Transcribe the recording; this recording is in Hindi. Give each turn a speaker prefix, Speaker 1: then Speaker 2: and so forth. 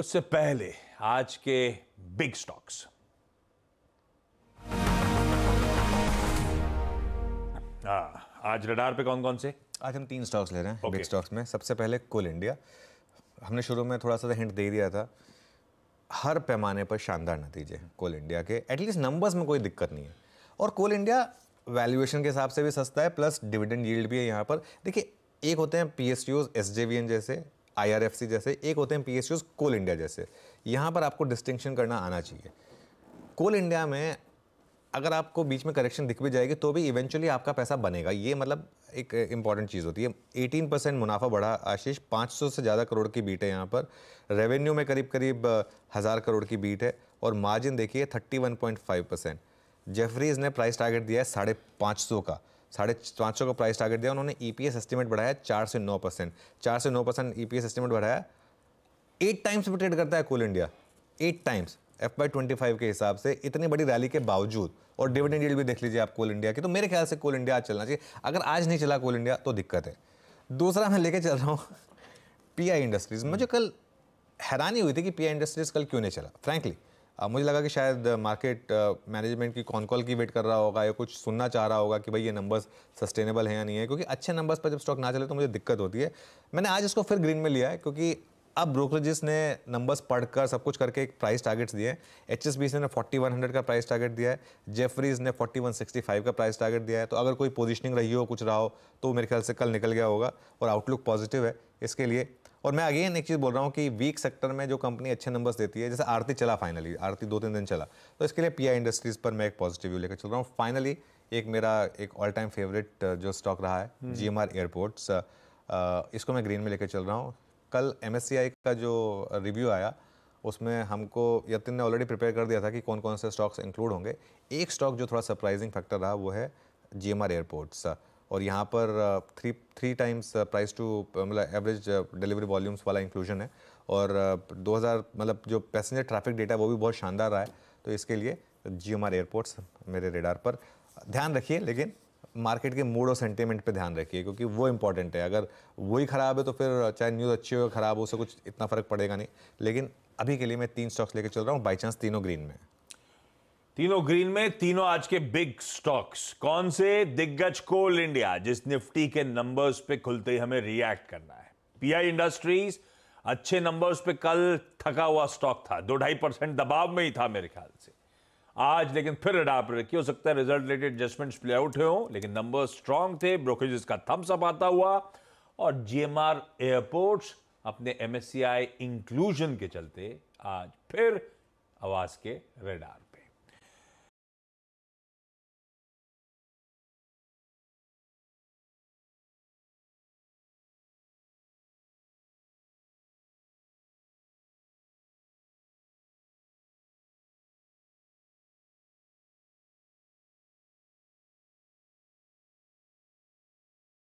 Speaker 1: उससे पहले आज के बिग स्टॉक्स
Speaker 2: आ, आज रडार पे कौन कौन से आज हम तीन स्टॉक्स ले रहे हैं okay. बिग स्टॉक्स में सबसे पहले कोल इंडिया हमने शुरू में थोड़ा सा तो हिंट दे दिया था हर पैमाने पर शानदार नतीजे कोल इंडिया के एटलीस्ट नंबर्स में कोई दिक्कत नहीं है और कोल इंडिया वैल्यूएशन के हिसाब से भी सस्ता है प्लस डिविडेंड यील्ड भी है यहाँ पर देखिए एक होते हैं पी एस जैसे आई जैसे एक होते हैं पीएसयूज कोल इंडिया जैसे यहाँ पर आपको डिस्टिंक्शन करना आना चाहिए कोल इंडिया में अगर आपको बीच में करेक्शन दिख भी जाएगी तो भी इवेंचुअली आपका पैसा बनेगा ये मतलब एक इंपॉर्टेंट चीज़ होती है एटीन परसेंट मुनाफा बढ़ा आशीष पाँच सौ से ज़्यादा करोड़ की बीट है यहाँ पर रेवेन्यू में करीब करीब हज़ार करोड़ की बीट है और मार्जिन देखिए thirty one point five percent Jefferies ने प्राइस टारगेट दिया है साढ़े पाँच सौ का साढ़े पाँच सौ का प्राइस टारगेट दिया उन्होंने ईपीएस e एस्टिमेट बढ़ाया चार से नौ परसेंट चार से नौ परसेंट ई एस्टिमेट बढ़ाया एट टाइम्स भी ट्रेड करता है Coal India eight times F Y twenty five के हिसाब से इतनी बड़ी रैली के बावजूद और डिविडेंड डील भी देख लीजिए आप कोल इंडिया की तो मेरे ख्याल से कोल इंडिया आज चलना चाहिए अगर आज नहीं चला कोल इंडिया तो दिक्कत है दूसरा मैं लेके चल रहा हूँ पी आई इंडस्ट्रीज़ मुझे कल हैरानी हुई थी कि पी आई इंडस्ट्रीज़ कल क्यों नहीं चला फ्रैंकली आ, मुझे लगा कि शायद मार्केट मैनेजमेंट की कॉन कॉल की वेट कर रहा होगा या कुछ सुनना चाह रहा होगा कि भाई ये नंबर्स सस्टेनेबल हैं या नहीं है क्योंकि अच्छे नंबर्स पर जब स्टॉक ना चले तो मुझे दिक्कत होती है मैंने आज इसको फिर ग्रीन में लिया है क्योंकि अब ब्रोकरेजेस ने नंबर्स पढ़कर सब कुछ करके एक प्राइस टारगेट्स दिए एच एस बी सी ने फोर्टी वन हंड्रेड का प्राइस टारगेट दिया है जेफरीज ने फोर्टी वन सिक्सटी फाइव का प्राइस टारगेट दिया है तो अगर कोई पोजिशनिंग रही हो कुछ रहा हो तो मेरे ख्याल से कल निकल गया होगा और आउटलुक पॉजिटिव है इसके लिए और मैं अगेन एक चीज़ बोल रहा हूँ कि वीक सेक्टर में जो कंपनी अच्छे नंबर्स देती है जैसे आरती चला फाइनली आरती दो तीन दिन चला तो इसके लिए पीआई इंडस्ट्रीज़ पर मैं एक पॉजिटिव व्यू लेकर चल रहा हूँ फाइनली एक मेरा एक ऑल टाइम फेवरेट जो स्टॉक रहा है जी हम्म। एयरपोर्ट्स uh, uh, इसको मैं ग्रीन में लेकर चल रहा हूँ कल एम का जो रिव्यू आया उसमें हमको यतिन ने ऑलरेडी प्रिपेयर कर दिया था कि कौन कौन से स्टॉक्स इंक्लूड होंगे एक स्टॉक जो थोड़ा सरप्राइजिंग फैक्टर रहा वो है जी एयरपोर्ट्स और यहाँ पर three three times price to मतलब एवरेज डिलीवरी वॉल्यूम्स वाला इंक्लूजन है और 2000 मतलब जो पैसेंजर ट्रैफिक डेटा वो भी बहुत शानदार रहा है तो इसके लिए जी एम एयरपोर्ट्स मेरे रेडार पर ध्यान रखिए लेकिन मार्केट के मूड और सेंटीमेंट पे ध्यान रखिए क्योंकि वो इंपॉर्टेंट है अगर वही ख़राब है तो फिर चाहे न्यूज़ अच्छी हो ख़राब हो उससे कुछ इतना फ़र्क पड़ेगा नहीं लेकिन अभी के लिए मैं तीन स्टॉक्स लेकर चल रहा हूँ बाई चांस तीनों ग्रीन में तीनों
Speaker 1: ग्रीन में तीनों आज के बिग स्टॉक्स कौन से दिग्गज कोल इंडिया जिस निफ्टी के नंबर्स पे खुलते ही हमें रिएक्ट करना है पीआई इंडस्ट्रीज अच्छे नंबर्स पे कल थका हुआ स्टॉक था दो ढाई परसेंट दबाव में ही था मेरे ख्याल से आज लेकिन फिर अडाप रखी हो सकता है result related adjustments play out हो लेकिन नंबर स्ट्रांग थे ब्रोकरेजेस का थम्स अप आता हुआ और जीएमआर एयरपोर्ट्स अपने एमएससीआई इंक्लूजन के चलते आज फिर आवाज के रेडार